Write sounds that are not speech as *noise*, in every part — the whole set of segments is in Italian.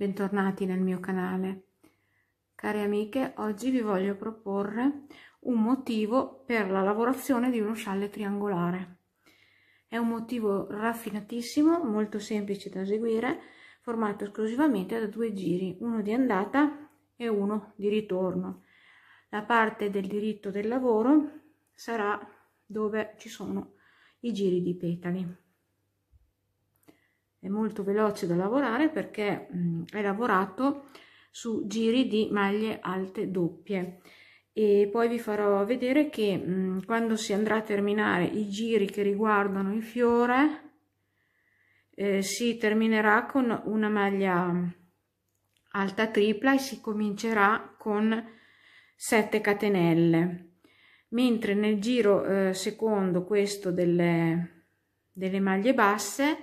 bentornati nel mio canale. Cari amiche, oggi vi voglio proporre un motivo per la lavorazione di uno scialle triangolare. È un motivo raffinatissimo, molto semplice da eseguire, formato esclusivamente da due giri, uno di andata e uno di ritorno. La parte del diritto del lavoro sarà dove ci sono i giri di petali è molto veloce da lavorare perché mh, è lavorato su giri di maglie alte doppie e poi vi farò vedere che mh, quando si andrà a terminare i giri che riguardano il fiore eh, si terminerà con una maglia alta tripla e si comincerà con 7 catenelle mentre nel giro eh, secondo questo delle, delle maglie basse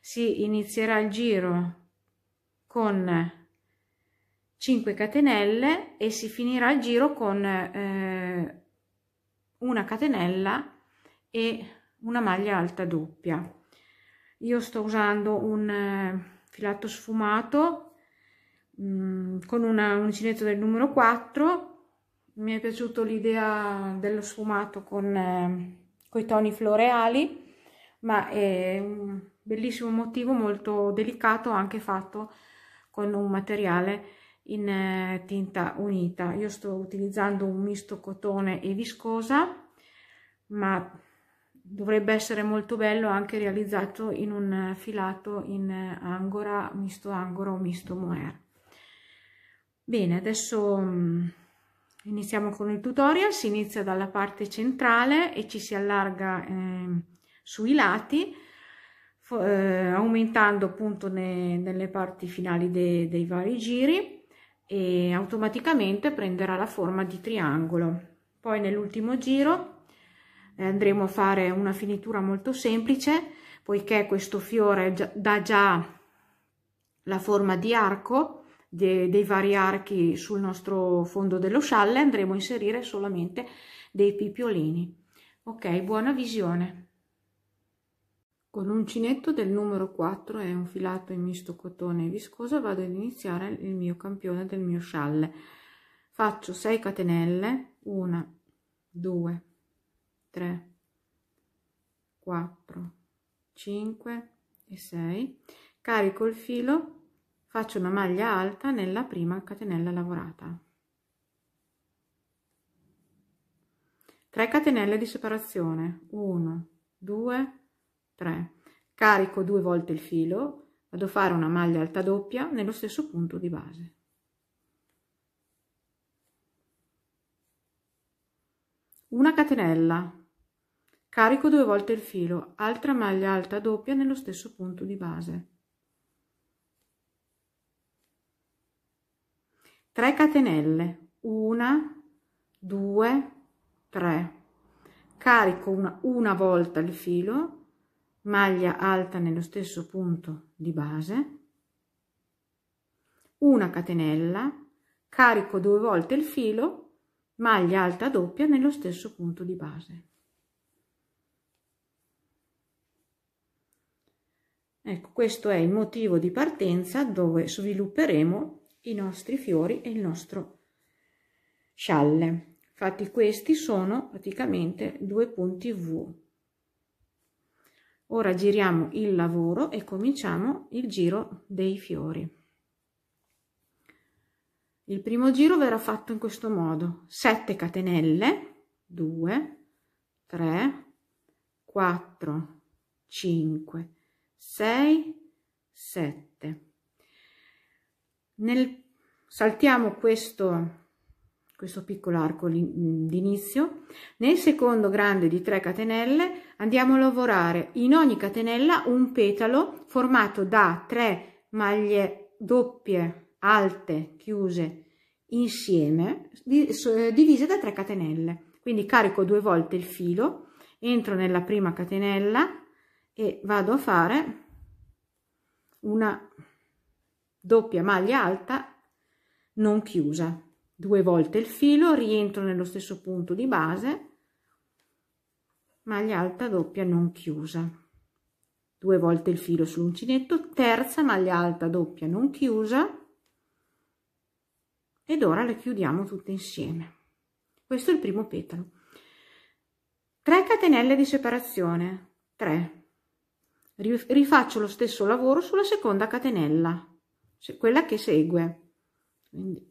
si inizierà il giro con 5 catenelle e si finirà il giro con eh, una catenella e una maglia alta doppia io sto usando un eh, filato sfumato mm, con una uncinetto del numero 4 mi è piaciuto l'idea dello sfumato con eh, i toni floreali ma è un bellissimo motivo molto delicato anche fatto con un materiale in eh, tinta unita io sto utilizzando un misto cotone e viscosa ma dovrebbe essere molto bello anche realizzato in un filato in angora misto angora o misto mohair bene adesso mm, iniziamo con il tutorial si inizia dalla parte centrale e ci si allarga eh, sui lati eh, aumentando appunto ne, nelle parti finali de, dei vari giri e automaticamente prenderà la forma di triangolo. Poi nell'ultimo giro eh, andremo a fare una finitura molto semplice poiché questo fiore già, dà già la forma di arco de, dei vari archi sul nostro fondo dello scialle andremo a inserire solamente dei pipiolini. Ok, buona visione. Con l'uncinetto del numero 4 e un filato in misto cotone e viscosa vado ad iniziare il mio campione del mio scialle. Faccio 6 catenelle, 1, 2, 3, 4, 5 e 6. Carico il filo, faccio una maglia alta nella prima catenella lavorata. 3 catenelle di separazione, 1, 2, 3. 3. Carico due volte il filo, vado a fare una maglia alta doppia nello stesso punto di base. Una catenella, carico due volte il filo, altra maglia alta doppia nello stesso punto di base. 3 catenelle, 1, 2, 3. Carico una, una volta il filo, maglia alta nello stesso punto di base, una catenella, carico due volte il filo, maglia alta doppia nello stesso punto di base. Ecco, questo è il motivo di partenza dove svilupperemo i nostri fiori e il nostro scialle. Infatti questi sono praticamente due punti V Ora giriamo il lavoro e cominciamo il giro dei fiori. Il primo giro verrà fatto in questo modo. 7 catenelle, 2, 3, 4, 5, 6, 7. Nel, saltiamo questo questo piccolo arco mm, d'inizio. Nel secondo grande di 3 catenelle andiamo a lavorare in ogni catenella un petalo formato da 3 maglie doppie alte chiuse insieme eh, divise da 3 catenelle. Quindi carico due volte il filo, entro nella prima catenella e vado a fare una doppia maglia alta non chiusa due volte il filo rientro nello stesso punto di base maglia alta doppia non chiusa due volte il filo sull'uncinetto terza maglia alta doppia non chiusa ed ora le chiudiamo tutte insieme questo è il primo petalo 3 catenelle di separazione 3 rifaccio lo stesso lavoro sulla seconda catenella quella che segue quindi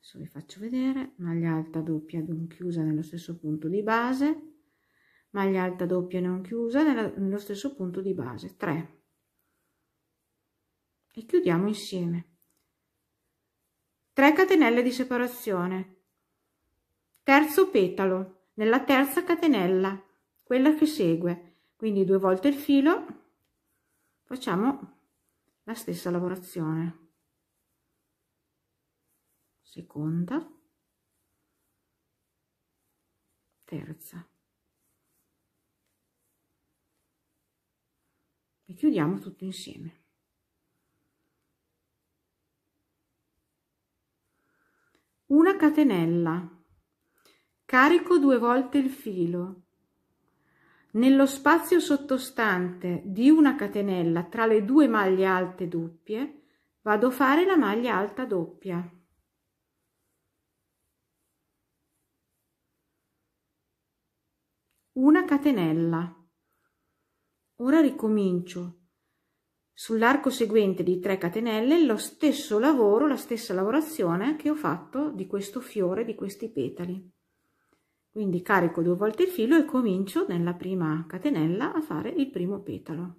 adesso vi faccio vedere maglia alta doppia non chiusa nello stesso punto di base maglia alta doppia non chiusa nella, nello stesso punto di base 3 e chiudiamo insieme 3 catenelle di separazione terzo petalo nella terza catenella quella che segue quindi due volte il filo facciamo la stessa lavorazione seconda terza e chiudiamo tutto insieme una catenella carico due volte il filo nello spazio sottostante di una catenella tra le due maglie alte doppie vado a fare la maglia alta doppia una catenella. Ora ricomincio sull'arco seguente di 3 catenelle lo stesso lavoro, la stessa lavorazione che ho fatto di questo fiore, di questi petali. Quindi carico due volte il filo e comincio nella prima catenella a fare il primo petalo.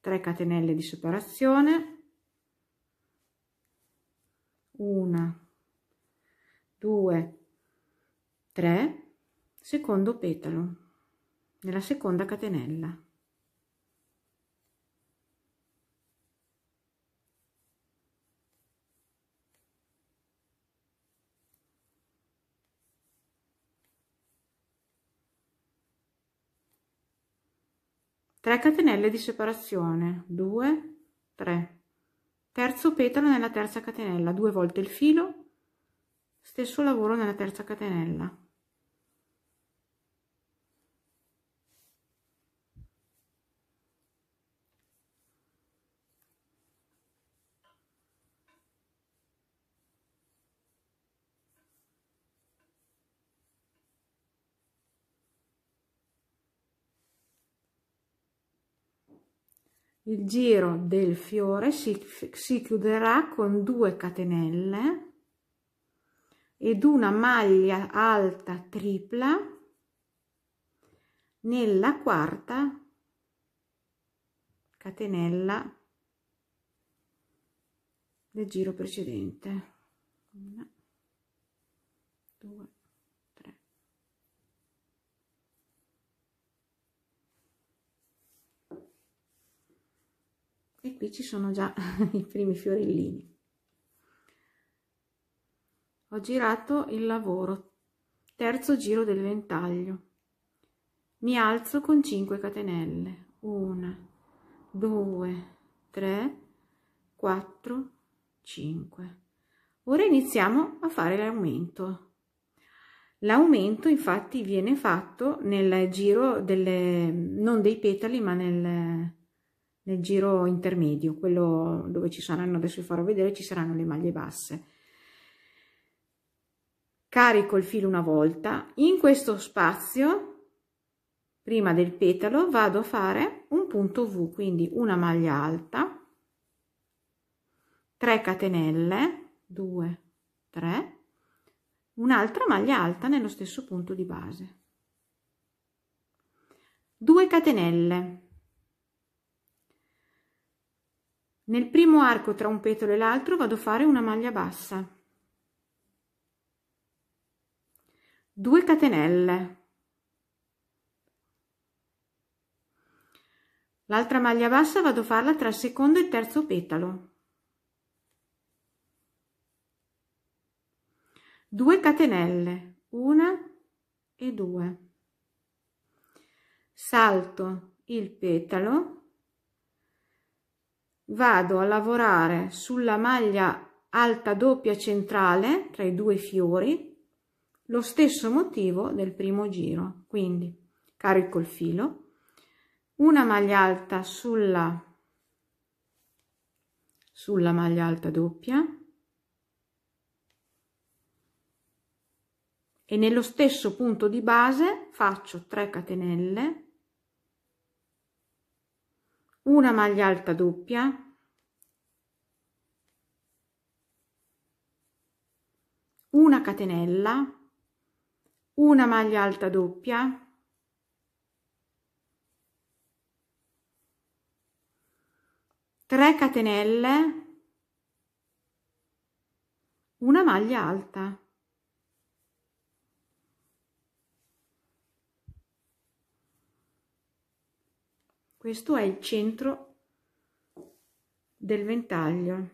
3 catenelle di separazione una, due, tre, secondo petalo nella seconda catenella 3 catenelle di separazione 2 3 terzo petalo nella terza catenella due volte il filo stesso lavoro nella terza catenella il giro del fiore si, si chiuderà con due catenelle ed una maglia alta tripla nella quarta catenella del giro precedente una, due e qui ci sono già *laughs* i primi fiorellini ho girato il lavoro terzo giro del ventaglio mi alzo con 5 catenelle 1 2 3 4 5 ora iniziamo a fare l'aumento L'aumento infatti viene fatto nel giro delle, non dei petali ma nel, nel giro intermedio, quello dove ci saranno, adesso vi farò vedere, ci saranno le maglie basse. Carico il filo una volta, in questo spazio, prima del petalo, vado a fare un punto V, quindi una maglia alta, 3 catenelle, 2, 3, un'altra maglia alta nello stesso punto di base. 2 catenelle Nel primo arco tra un petolo e l'altro vado a fare una maglia bassa. 2 catenelle. L'altra maglia bassa vado a farla tra il secondo e il terzo petalo. 2 catenelle, 1 e 2. Salto il petalo vado a lavorare sulla maglia alta doppia centrale tra i due fiori lo stesso motivo del primo giro quindi carico il filo una maglia alta sulla sulla maglia alta doppia e nello stesso punto di base faccio 3 catenelle una maglia alta doppia, una catenella, una maglia alta doppia, tre catenelle, una maglia alta. questo è il centro del ventaglio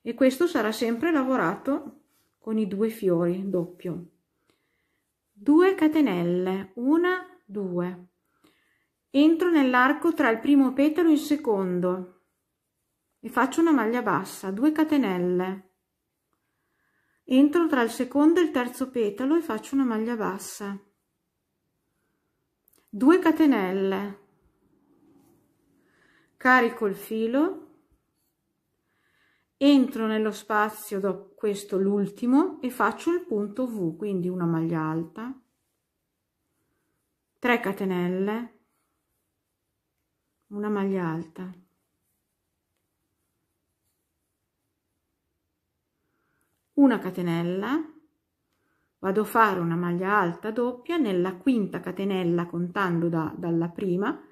e questo sarà sempre lavorato con i due fiori doppio 2 catenelle 1 2 entro nell'arco tra il primo petalo e il secondo e faccio una maglia bassa 2 catenelle entro tra il secondo e il terzo petalo e faccio una maglia bassa 2 catenelle carico il filo entro nello spazio dopo questo l'ultimo e faccio il punto v quindi una maglia alta 3 catenelle una maglia alta una catenella vado a fare una maglia alta doppia nella quinta catenella contando da, dalla prima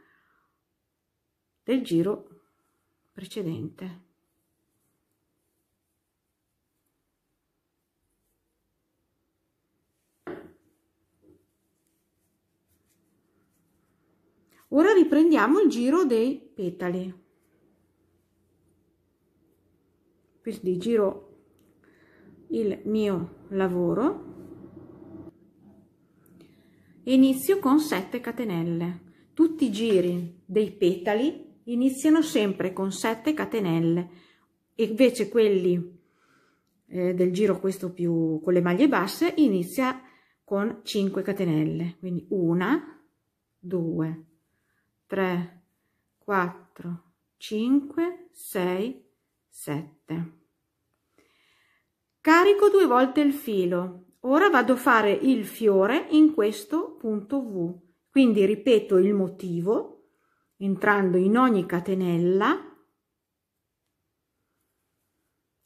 del giro precedente. Ora riprendiamo il giro dei petali. Quindi giro il mio lavoro. Inizio con 7 catenelle. Tutti i giri dei petali iniziano sempre con 7 catenelle e invece quelli eh, del giro questo più con le maglie basse inizia con 5 catenelle quindi 1 2 3 4 5 6 7 carico due volte il filo ora vado a fare il fiore in questo punto v quindi ripeto il motivo entrando in ogni catenella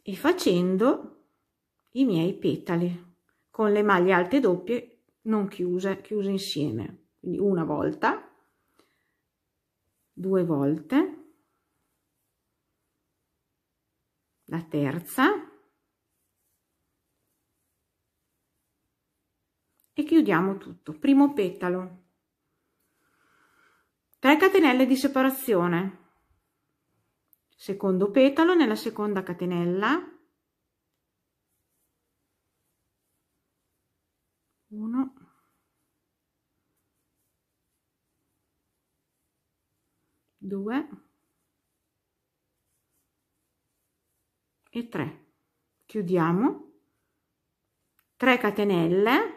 e facendo i miei petali con le maglie alte doppie non chiuse, chiuse insieme, quindi una volta, due volte, la terza e chiudiamo tutto, primo petalo 3 catenelle di separazione secondo petalo nella seconda catenella 1 2 e 3 chiudiamo 3 catenelle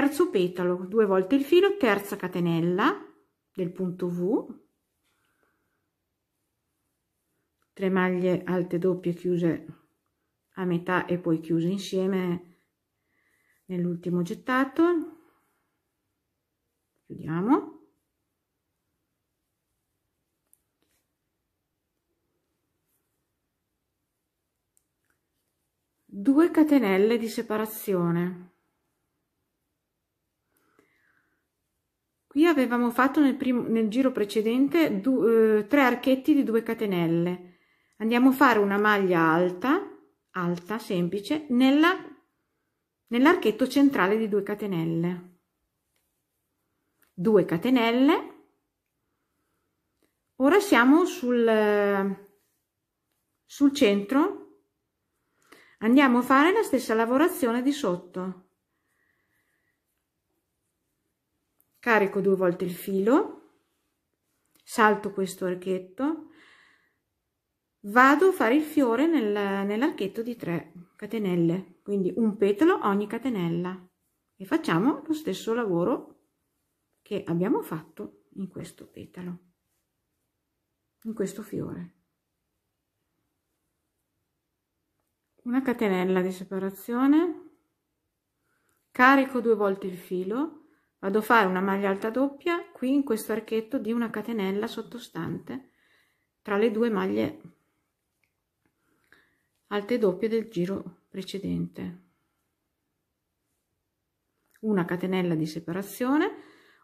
terzo petalo due volte il filo terza catenella del punto v 3 maglie alte doppie chiuse a metà e poi chiuse insieme nell'ultimo gettato chiudiamo due catenelle di separazione qui avevamo fatto nel, primo, nel giro precedente du, eh, tre archetti di 2 catenelle andiamo a fare una maglia alta alta semplice nella nell'archetto centrale di 2 catenelle 2 catenelle ora siamo sul sul centro andiamo a fare la stessa lavorazione di sotto carico due volte il filo, salto questo archetto, vado a fare il fiore nel, nell'archetto di 3 catenelle, quindi un petalo ogni catenella e facciamo lo stesso lavoro che abbiamo fatto in questo petalo, in questo fiore. Una catenella di separazione, carico due volte il filo, vado a fare una maglia alta doppia qui in questo archetto di una catenella sottostante tra le due maglie alte doppie del giro precedente una catenella di separazione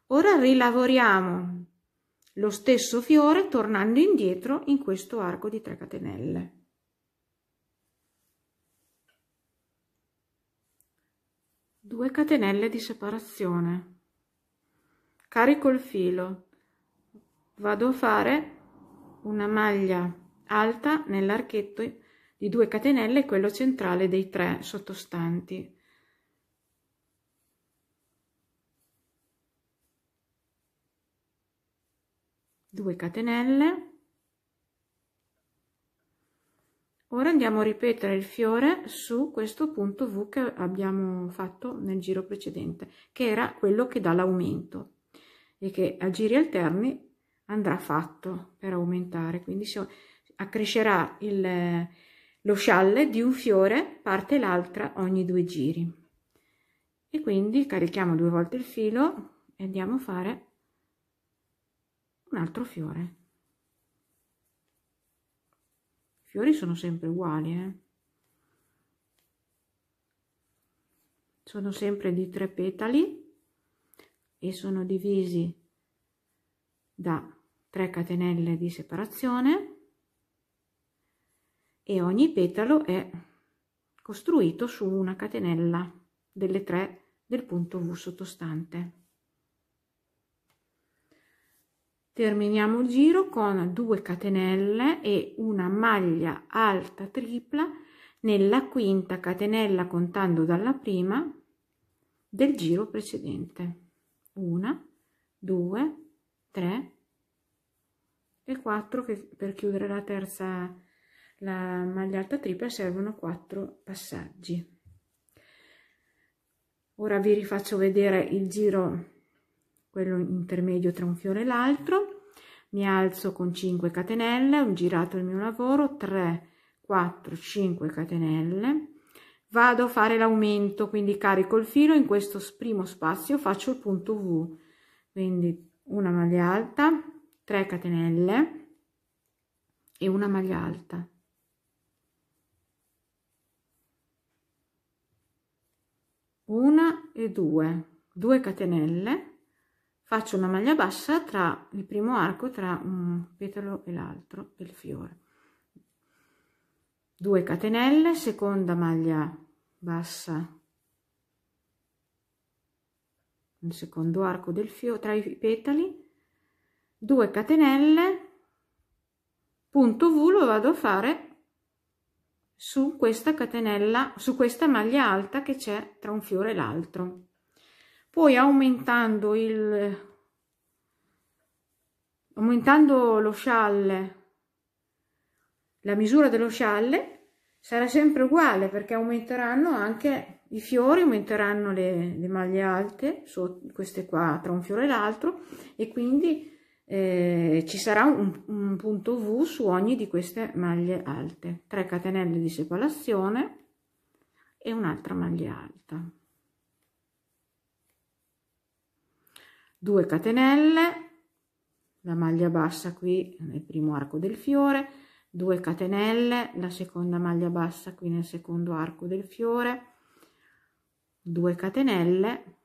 ora rilavoriamo lo stesso fiore tornando indietro in questo arco di 3 catenelle due catenelle di separazione carico il filo vado a fare una maglia alta nell'archetto di 2 catenelle quello centrale dei 3 sottostanti due catenelle ora andiamo a ripetere il fiore su questo punto v che abbiamo fatto nel giro precedente che era quello che dà l'aumento e che a giri alterni andrà fatto per aumentare, quindi si accrescerà il, lo scialle di un fiore, parte l'altra ogni due giri. E quindi carichiamo due volte il filo e andiamo a fare un altro fiore. I fiori sono sempre uguali, eh? sono sempre di tre petali e sono divisi da 3 catenelle di separazione e ogni petalo è costruito su una catenella delle tre del punto V sottostante. Terminiamo il giro con 2 catenelle e una maglia alta tripla nella quinta catenella contando dalla prima del giro precedente una, due, tre e quattro che per chiudere la terza la maglia alta tripla servono quattro passaggi. Ora vi rifaccio vedere il giro, quello intermedio tra un fiore e l'altro. Mi alzo con 5 catenelle, ho girato il mio lavoro, 3, 4, 5 catenelle, vado a fare l'aumento quindi carico il filo in questo primo spazio faccio il punto v quindi una maglia alta 3 catenelle e una maglia alta una e due 2 catenelle faccio una maglia bassa tra il primo arco tra un petalo e l'altro del fiore 2 catenelle seconda maglia bassa un secondo arco del fiore tra i petali 2 catenelle punto v lo vado a fare su questa catenella su questa maglia alta che c'è tra un fiore e l'altro poi aumentando il aumentando lo scialle la misura dello scialle sarà sempre uguale perché aumenteranno anche i fiori, aumenteranno le, le maglie alte, su queste qua tra un fiore e l'altro e quindi eh, ci sarà un, un, punto V su ogni di queste maglie alte, 3 catenelle di separazione e un'altra maglia alta. 2 catenelle, la maglia bassa qui nel primo arco del fiore, 2 catenelle la seconda maglia bassa qui nel secondo arco del fiore 2 catenelle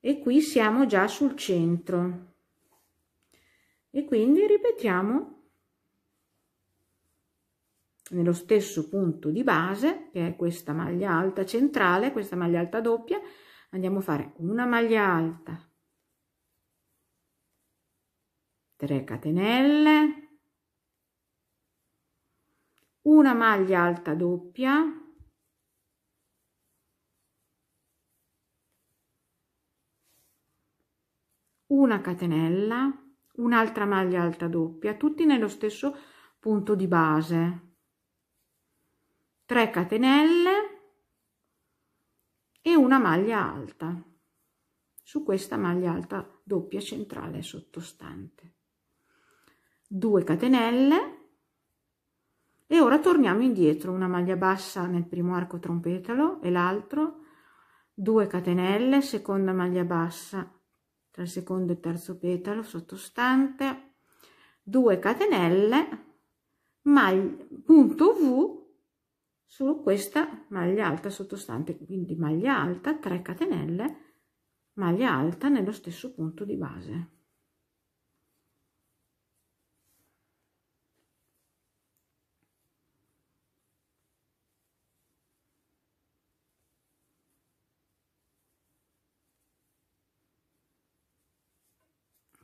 e qui siamo già sul centro e quindi ripetiamo nello stesso punto di base che è questa maglia alta centrale questa maglia alta doppia andiamo a fare una maglia alta 3 catenelle, una maglia alta doppia, una catenella, un'altra maglia alta doppia, tutti nello stesso punto di base. 3 catenelle e una maglia alta su questa maglia alta doppia centrale sottostante. 2 catenelle e ora torniamo indietro una maglia bassa nel primo arco trompetalo e l'altro 2 catenelle seconda maglia bassa tra il secondo e il terzo petalo sottostante 2 catenelle maglia punto v su questa maglia alta sottostante quindi maglia alta 3 catenelle maglia alta nello stesso punto di base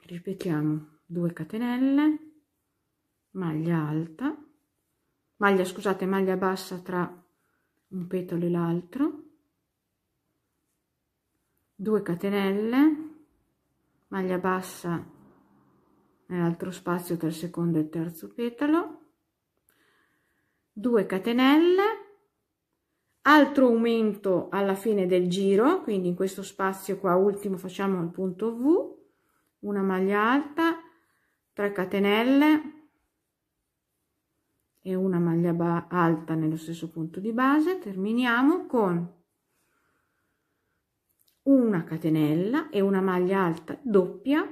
ripetiamo 2 catenelle maglia alta maglia scusate maglia bassa tra un petalo e l'altro 2 catenelle maglia bassa nell'altro spazio tra il secondo e il terzo petalo 2 catenelle altro aumento alla fine del giro quindi in questo spazio qua ultimo facciamo il punto v una maglia alta 3 catenelle e una maglia alta nello stesso punto di base terminiamo con una catenella e una maglia alta doppia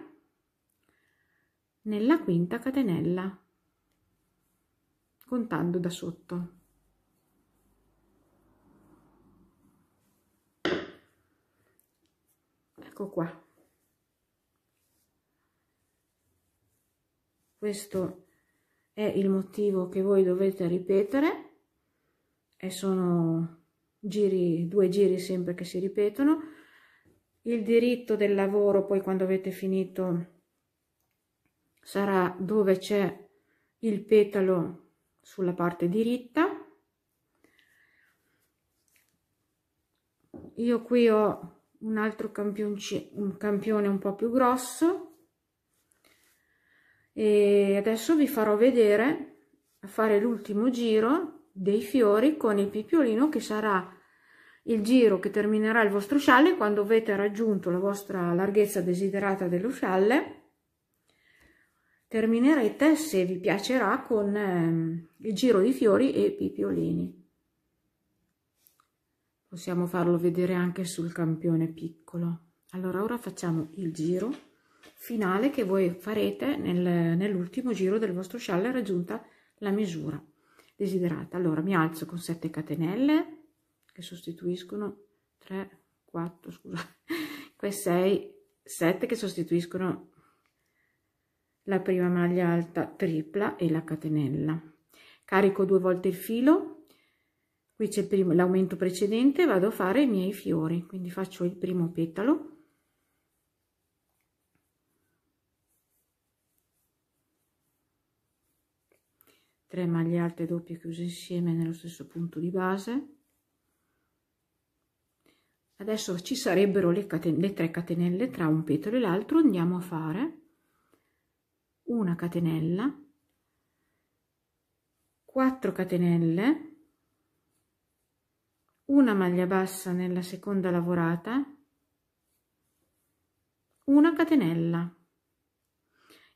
nella quinta catenella contando da sotto ecco qua questo è il motivo che voi dovete ripetere e sono giri, due giri sempre che si ripetono il diritto del lavoro poi quando avete finito sarà dove c'è il petalo sulla parte diritta io qui ho un altro campioncino un campione un po più grosso e adesso vi farò vedere a fare l'ultimo giro dei fiori con il pippiolino che sarà il giro che terminerà il vostro scialle quando avete raggiunto la vostra larghezza desiderata dello scialle terminerete se vi piacerà con ehm, il giro di fiori e pippiolini possiamo farlo vedere anche sul campione piccolo allora ora facciamo il giro finale che voi farete nel, nell'ultimo giro del vostro scialle raggiunta la misura desiderata. Allora mi alzo con 7 catenelle che sostituiscono 3, 4, scusa, *laughs* quei 6, 7 che sostituiscono la prima maglia alta tripla e la catenella. Carico due volte il filo, qui c'è l'aumento precedente, vado a fare i miei fiori, quindi faccio il primo petalo 3 maglie alte doppie chiuse insieme nello stesso punto di base adesso ci sarebbero le, caten le 3 catenelle tra un petolo e l'altro andiamo a fare una catenella 4 catenelle una maglia bassa nella seconda lavorata una catenella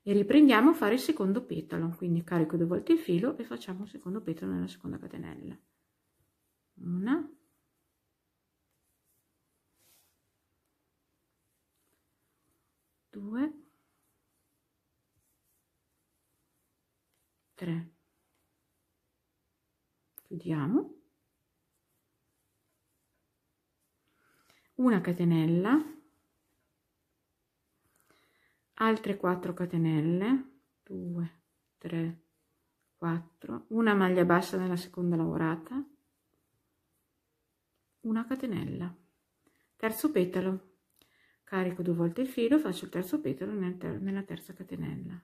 e riprendiamo a fare il secondo petalo quindi carico due volte il filo e facciamo il secondo petalo nella seconda catenella una due tre chiudiamo una catenella altre 4 catenelle 2 3 4 una maglia bassa nella seconda lavorata una catenella terzo petalo carico due volte il filo faccio il terzo petalo nel ter nella terza catenella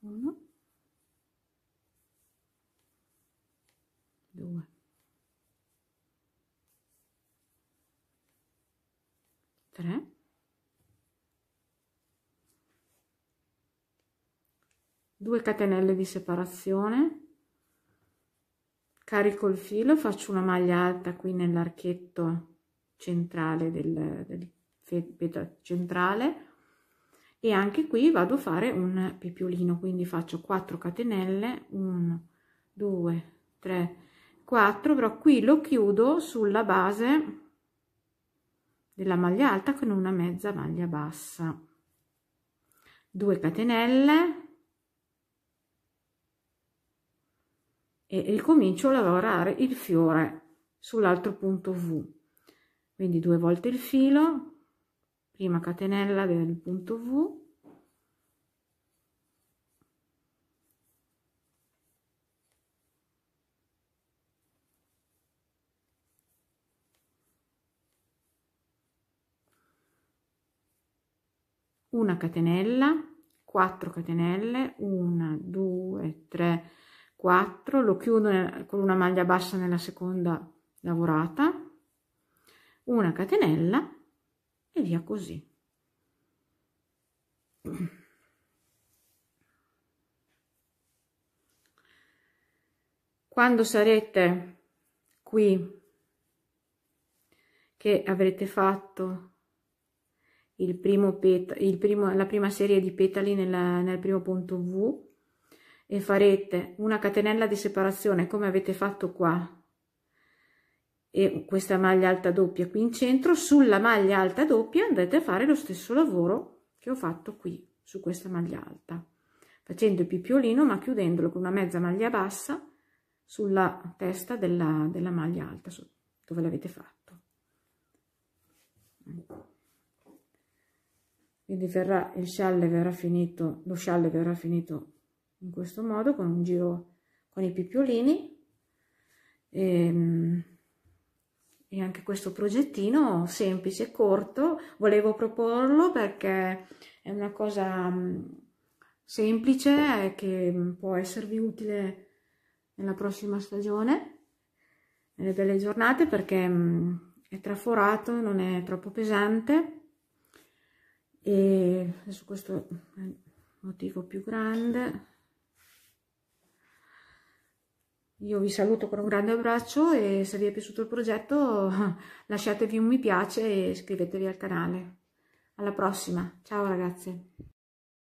1 2 3 2 catenelle di separazione carico il filo faccio una maglia alta qui nell'archetto centrale del, del feto centrale e anche qui vado a fare un pipiolino quindi faccio 4 catenelle 1 2 3 4 però qui lo chiudo sulla base della maglia alta con una mezza maglia bassa 2 catenelle e ricomincio a lavorare il fiore sull'altro punto V quindi due volte il filo prima catenella del punto V una catenella 4 catenelle 1 2 3 4 lo chiudo con una maglia bassa nella seconda lavorata una catenella e via così quando sarete qui che avrete fatto il primo pet il primo la prima serie di petali nella, nel primo punto v e farete una catenella di separazione come avete fatto qua e questa maglia alta doppia qui in centro sulla maglia alta doppia andate a fare lo stesso lavoro che ho fatto qui su questa maglia alta facendo il pippiolino ma chiudendolo con una mezza maglia bassa sulla testa della, della maglia alta dove l'avete fatto quindi verrà il scialle verrà finito lo scialle verrà finito in questo modo con un giro con i pippiolini e, ehm, e anche questo progettino semplice corto volevo proporlo perché è una cosa mm, semplice che mm, può esservi utile nella prossima stagione nelle belle giornate perché mm, è traforato non è troppo pesante e adesso questo il motivo più grande io vi saluto con un grande abbraccio e se vi è piaciuto il progetto *laughs* lasciatevi un mi piace e iscrivetevi al canale. Alla prossima, ciao ragazze!